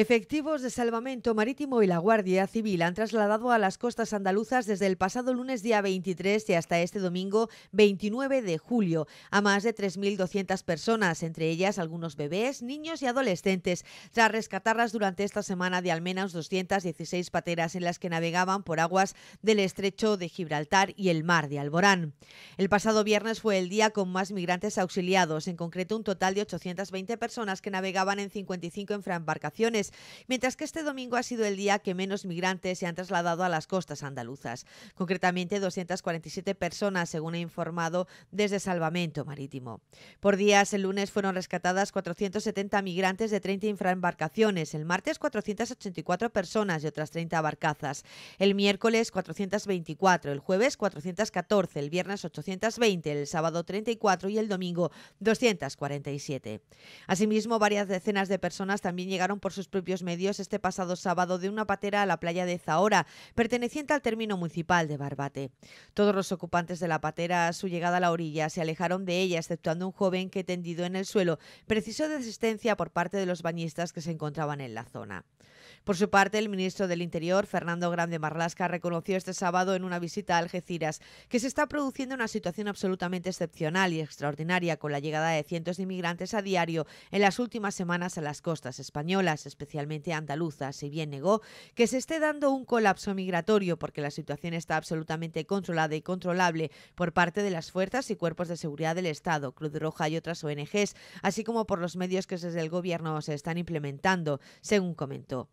Efectivos de Salvamento Marítimo y la Guardia Civil han trasladado a las costas andaluzas desde el pasado lunes día 23 y hasta este domingo 29 de julio a más de 3.200 personas, entre ellas algunos bebés, niños y adolescentes, tras rescatarlas durante esta semana de al menos 216 pateras en las que navegaban por aguas del estrecho de Gibraltar y el mar de Alborán. El pasado viernes fue el día con más migrantes auxiliados, en concreto un total de 820 personas que navegaban en 55 infraembarcaciones mientras que este domingo ha sido el día que menos migrantes se han trasladado a las costas andaluzas, concretamente 247 personas, según ha informado desde Salvamento Marítimo. Por días, el lunes fueron rescatadas 470 migrantes de 30 infraembarcaciones, el martes 484 personas y otras 30 barcazas, el miércoles 424, el jueves 414, el viernes 820, el sábado 34 y el domingo 247. Asimismo, varias decenas de personas también llegaron por sus propios medios este pasado sábado de una patera a la playa de Zahora, perteneciente al término municipal de Barbate. Todos los ocupantes de la patera a su llegada a la orilla se alejaron de ella, exceptuando un joven que tendido en el suelo precisó de asistencia por parte de los bañistas que se encontraban en la zona. Por su parte, el ministro del Interior, Fernando Grande Marlasca, reconoció este sábado en una visita a Algeciras que se está produciendo una situación absolutamente excepcional y extraordinaria con la llegada de cientos de inmigrantes a diario en las últimas semanas a las costas españolas, especialmente andaluzas, si bien negó que se esté dando un colapso migratorio porque la situación está absolutamente controlada y controlable por parte de las fuerzas y cuerpos de seguridad del Estado, Cruz Roja y otras ONGs, así como por los medios que desde el Gobierno se están implementando, según comentó.